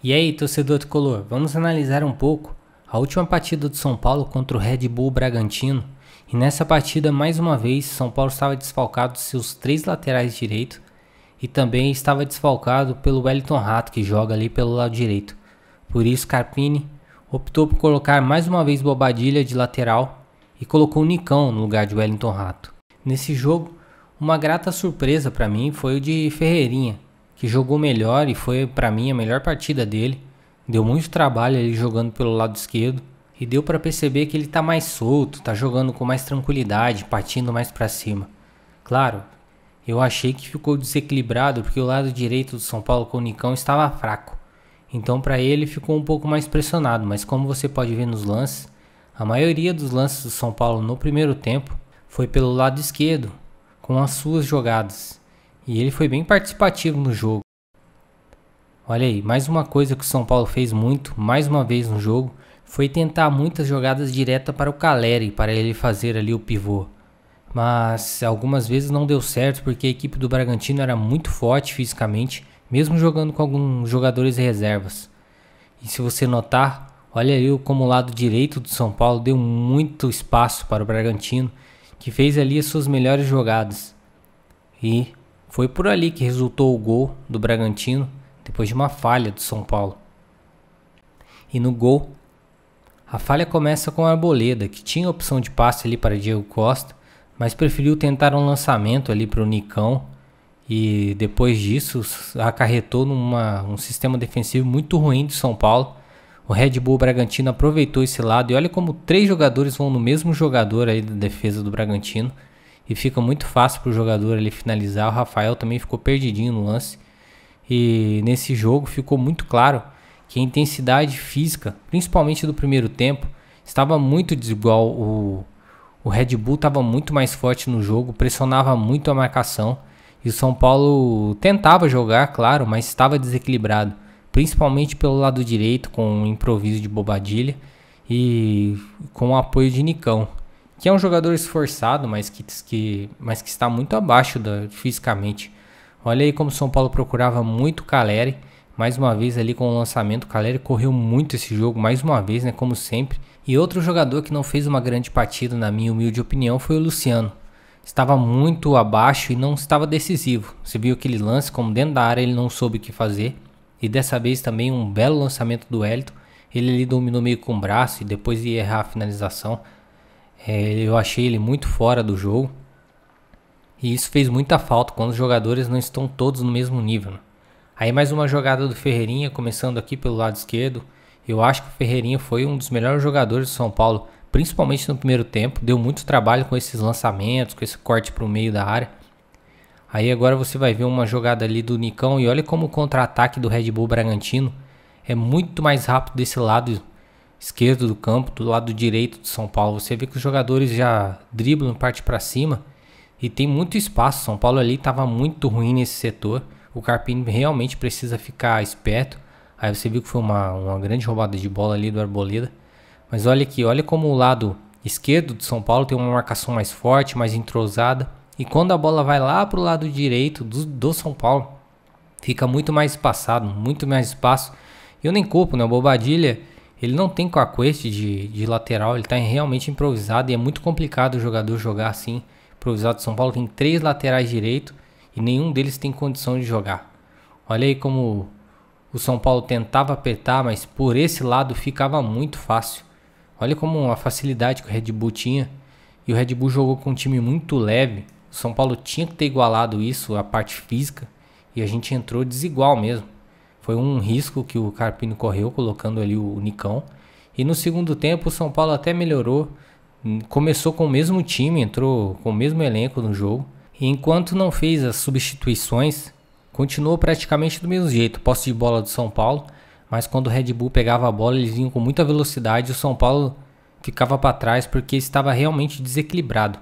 E aí, torcedor tricolor, vamos analisar um pouco a última partida do São Paulo contra o Red Bull Bragantino. E nessa partida, mais uma vez, São Paulo estava desfalcado de seus três laterais direito e também estava desfalcado pelo Wellington Rato, que joga ali pelo lado direito. Por isso, Carpini optou por colocar mais uma vez Bobadilha de lateral e colocou o Nicão no lugar de Wellington Rato. Nesse jogo, uma grata surpresa para mim foi o de Ferreirinha, que jogou melhor e foi para mim a melhor partida dele. Deu muito trabalho ele jogando pelo lado esquerdo e deu para perceber que ele tá mais solto, tá jogando com mais tranquilidade, partindo mais para cima. Claro, eu achei que ficou desequilibrado porque o lado direito do São Paulo com o Nicão estava fraco. Então para ele ficou um pouco mais pressionado, mas como você pode ver nos lances, a maioria dos lances do São Paulo no primeiro tempo foi pelo lado esquerdo, com as suas jogadas. E ele foi bem participativo no jogo. Olha aí, mais uma coisa que o São Paulo fez muito, mais uma vez no jogo, foi tentar muitas jogadas direta para o Caleri, para ele fazer ali o pivô. Mas algumas vezes não deu certo porque a equipe do Bragantino era muito forte fisicamente, mesmo jogando com alguns jogadores reservas. E se você notar, olha aí como o lado direito do São Paulo deu muito espaço para o Bragantino, que fez ali as suas melhores jogadas. E foi por ali que resultou o gol do Bragantino depois de uma falha do São Paulo. E no gol, a falha começa com a Arboleda, que tinha opção de passe ali para Diego Costa, mas preferiu tentar um lançamento ali para o Nicão e depois disso acarretou um sistema defensivo muito ruim do São Paulo. O Red Bull Bragantino aproveitou esse lado e olha como três jogadores vão no mesmo jogador aí da defesa do Bragantino e fica muito fácil para o jogador ele finalizar. O Rafael também ficou perdidinho no lance. E nesse jogo ficou muito claro que a intensidade física, principalmente do primeiro tempo, estava muito desigual. O, o Red Bull estava muito mais forte no jogo, pressionava muito a marcação. E o São Paulo tentava jogar, claro, mas estava desequilibrado, principalmente pelo lado direito, com o um improviso de Bobadilha e com o apoio de Nicão que é um jogador esforçado, mas que, que, mas que está muito abaixo da, fisicamente. Olha aí como o São Paulo procurava muito o Caleri. Mais uma vez ali com o lançamento, o Caleri correu muito esse jogo, mais uma vez, né, como sempre. E outro jogador que não fez uma grande partida, na minha humilde opinião, foi o Luciano. Estava muito abaixo e não estava decisivo. Você viu aquele lance, como dentro da área ele não soube o que fazer. E dessa vez também um belo lançamento do Elito. Ele ali dominou meio com o braço e depois ia errar a finalização. É, eu achei ele muito fora do jogo. E isso fez muita falta quando os jogadores não estão todos no mesmo nível. Né? Aí mais uma jogada do Ferreirinha, começando aqui pelo lado esquerdo. Eu acho que o Ferreirinha foi um dos melhores jogadores do São Paulo, principalmente no primeiro tempo. Deu muito trabalho com esses lançamentos, com esse corte para o meio da área. Aí agora você vai ver uma jogada ali do Nicão e olha como o contra-ataque do Red Bull Bragantino é muito mais rápido desse lado esquerdo do campo, do lado direito do São Paulo. Você vê que os jogadores já driblam, parte para cima e tem muito espaço. São Paulo ali estava muito ruim nesse setor. O Carpini realmente precisa ficar esperto. Aí você viu que foi uma, uma grande roubada de bola ali do Arboleda. Mas olha aqui, olha como o lado esquerdo do São Paulo tem uma marcação mais forte, mais entrosada. E quando a bola vai lá para o lado direito do, do São Paulo, fica muito mais espaçado, muito mais espaço. eu nem culpo, né? O Bobadilha ele não tem com a quest de, de lateral, ele está realmente improvisado e é muito complicado o jogador jogar assim. Improvisado São Paulo tem três laterais direito e nenhum deles tem condição de jogar. Olha aí como o São Paulo tentava apertar, mas por esse lado ficava muito fácil. Olha como a facilidade que o Red Bull tinha. E o Red Bull jogou com um time muito leve. O São Paulo tinha que ter igualado isso, a parte física. E a gente entrou desigual mesmo. Foi um risco que o Carpini correu colocando ali o Nicão. E no segundo tempo o São Paulo até melhorou. Começou com o mesmo time, entrou com o mesmo elenco no jogo. E enquanto não fez as substituições, continuou praticamente do mesmo jeito. Posse de bola do São Paulo, mas quando o Red Bull pegava a bola, eles vinham com muita velocidade. O São Paulo ficava para trás porque estava realmente desequilibrado.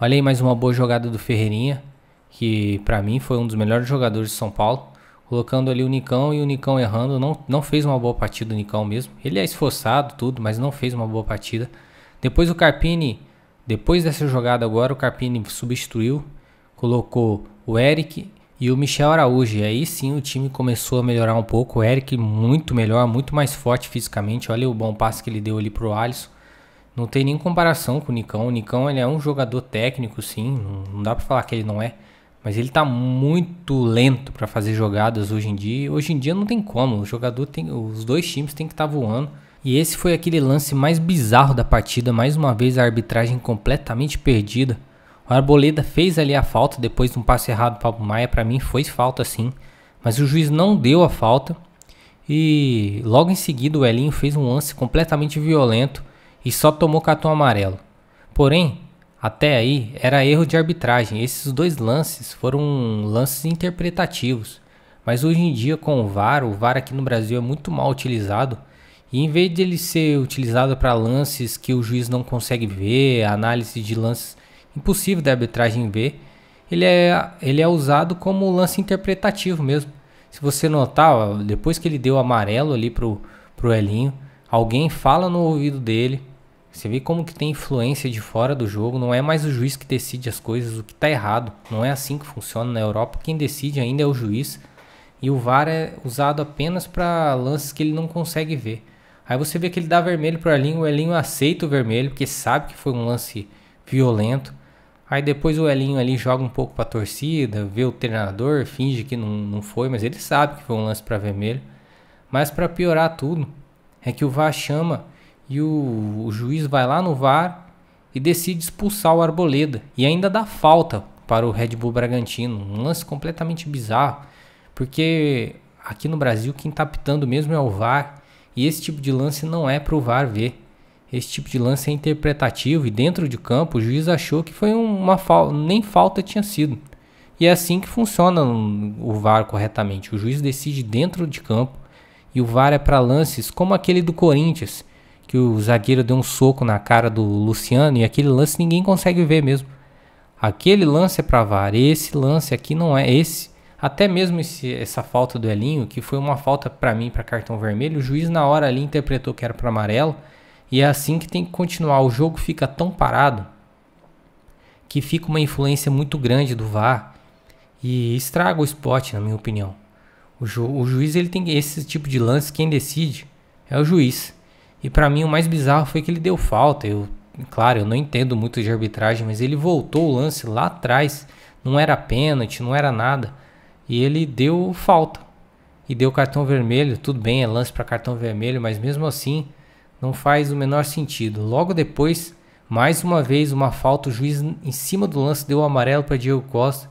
Olha aí mais uma boa jogada do Ferreirinha, que para mim foi um dos melhores jogadores de São Paulo colocando ali o Nicão e o Nicão errando. Não, não fez uma boa partida o Nicão mesmo. Ele é esforçado, tudo, mas não fez uma boa partida. Depois o Carpini, depois dessa jogada agora, o Carpini substituiu, colocou o Eric e o Michel Araújo. E aí sim o time começou a melhorar um pouco. O Eric muito melhor, muito mais forte fisicamente. Olha o bom passe que ele deu ali pro Alisson. Não tem nem comparação com o Nicão. O Nicão ele é um jogador técnico, sim. Não, não dá para falar que ele não é. Mas ele tá muito lento para fazer jogadas hoje em dia. Hoje em dia não tem como. O jogador tem. Os dois times têm que estar tá voando. E esse foi aquele lance mais bizarro da partida. Mais uma vez a arbitragem completamente perdida. O Arboleda fez ali a falta depois de um passe errado para o Maia. Para mim foi falta sim. Mas o juiz não deu a falta. E logo em seguida o Elinho fez um lance completamente violento e só tomou cartão amarelo. Porém, até aí era erro de arbitragem. Esses dois lances foram lances interpretativos. Mas hoje em dia com o VAR, o VAR aqui no Brasil é muito mal utilizado. E em vez de ele ser utilizado para lances que o juiz não consegue ver, análise de lances impossível da arbitragem ver, ele é, ele é usado como lance interpretativo mesmo. Se você notar, depois que ele deu amarelo ali pro, pro Elinho, alguém fala no ouvido dele, você vê como que tem influência de fora do jogo, não é mais o juiz que decide as coisas, o que está errado. Não é assim que funciona na Europa, quem decide ainda é o juiz. E o VAR é usado apenas para lances que ele não consegue ver. Aí você vê que ele dá vermelho para o Elinho, o Elinho aceita o vermelho, porque sabe que foi um lance violento. Aí depois o Elinho ali joga um pouco para a torcida, vê o treinador, finge que não, não foi, mas ele sabe que foi um lance para vermelho. Mas para piorar tudo, é que o VAR chama e o, o juiz vai lá no VAR e decide expulsar o Arboleda. E ainda dá falta para o Red Bull Bragantino. Um lance completamente bizarro. Porque aqui no Brasil quem está pitando mesmo é o VAR. E esse tipo de lance não é para o VAR ver. Esse tipo de lance é interpretativo e dentro de campo o juiz achou que foi uma falta, nem falta tinha sido. E é assim que funciona o VAR corretamente. O juiz decide dentro de campo e o VAR é para lances como aquele do Corinthians, que o zagueiro deu um soco na cara do Luciano e aquele lance ninguém consegue ver mesmo. Aquele lance é para VAR, esse lance aqui não é esse. Até mesmo esse, essa falta do Elinho, que foi uma falta para mim para cartão vermelho, o juiz na hora ali interpretou que era para amarelo, e é assim que tem que continuar. O jogo fica tão parado que fica uma influência muito grande do VAR e estraga o esporte, na minha opinião. O, ju o juiz ele tem esse tipo de lance, quem decide é o juiz. E para mim o mais bizarro foi que ele deu falta. Eu, claro, eu não entendo muito de arbitragem, mas ele voltou o lance lá atrás. Não era pênalti, não era nada. E ele deu falta. E deu cartão vermelho. Tudo bem, é lance para cartão vermelho, mas mesmo assim não faz o menor sentido. Logo depois, mais uma vez uma falta, o juiz em cima do lance deu o amarelo para Diego Costa.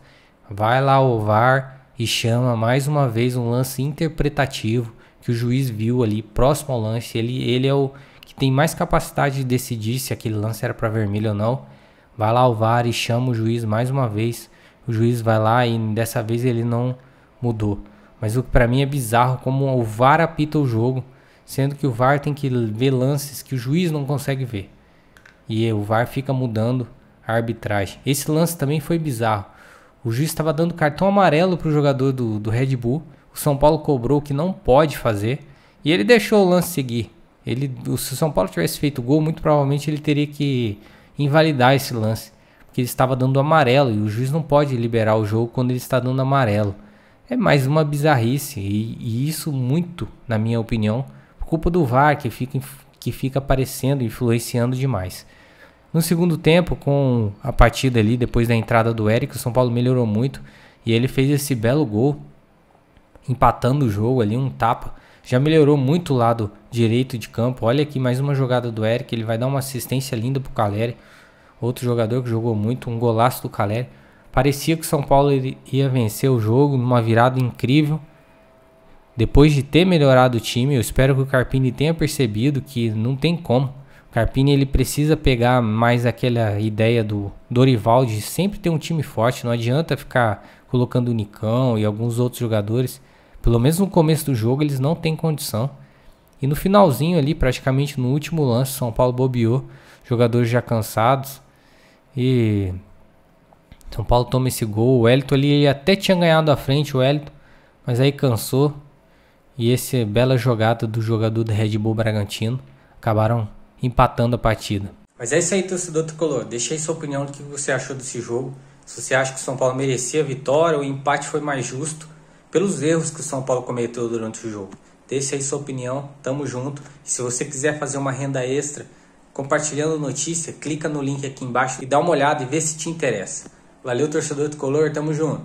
Vai lá o VAR e chama mais uma vez um lance interpretativo que o juiz viu ali próximo ao lance. Ele, ele é o que tem mais capacidade de decidir se aquele lance era para vermelho ou não. Vai lá ao VAR e chama o juiz mais uma vez. O juiz vai lá e dessa vez ele não mudou. Mas o que para mim é bizarro como o VAR apita o jogo, sendo que o VAR tem que ver lances que o juiz não consegue ver. E o VAR fica mudando a arbitragem. Esse lance também foi bizarro. O juiz estava dando cartão amarelo para o jogador do, do Red Bull o São Paulo cobrou o que não pode fazer e ele deixou o lance seguir. Ele, se o São Paulo tivesse feito gol, muito provavelmente ele teria que invalidar esse lance, porque ele estava dando amarelo e o juiz não pode liberar o jogo quando ele está dando amarelo. É mais uma bizarrice e, e isso muito, na minha opinião, por culpa do VAR que fica, que fica aparecendo, influenciando demais. No segundo tempo, com a partida ali depois da entrada do Eric, o São Paulo melhorou muito e ele fez esse belo gol empatando o jogo ali, um tapa. Já melhorou muito o lado direito de campo. Olha aqui mais uma jogada do Eric. Ele vai dar uma assistência linda pro Caleri. Outro jogador que jogou muito. Um golaço do Caleri. Parecia que o São Paulo ia vencer o jogo numa virada incrível. Depois de ter melhorado o time, eu espero que o Carpini tenha percebido que não tem como. O Carpini ele precisa pegar mais aquela ideia do Dorival de sempre ter um time forte. Não adianta ficar colocando o Nicão e alguns outros jogadores pelo menos no começo do jogo eles não têm condição. E no finalzinho ali, praticamente no último lance, São Paulo bobeou, jogadores já cansados. E São Paulo toma esse gol. O Elito ali ele até tinha ganhado à frente o Elito, mas aí cansou. E essa é bela jogada do jogador do Red Bull Bragantino acabaram empatando a partida. Mas é isso aí, torcedor tricolor. Deixa aí sua opinião do que você achou desse jogo. Se você acha que o São Paulo merecia a vitória, o empate foi mais justo pelos erros que o São Paulo cometeu durante o jogo. Deixe aí sua opinião, tamo junto. E se você quiser fazer uma renda extra compartilhando notícia, clica no link aqui embaixo e dá uma olhada e vê se te interessa. Valeu, torcedor Color. tamo junto!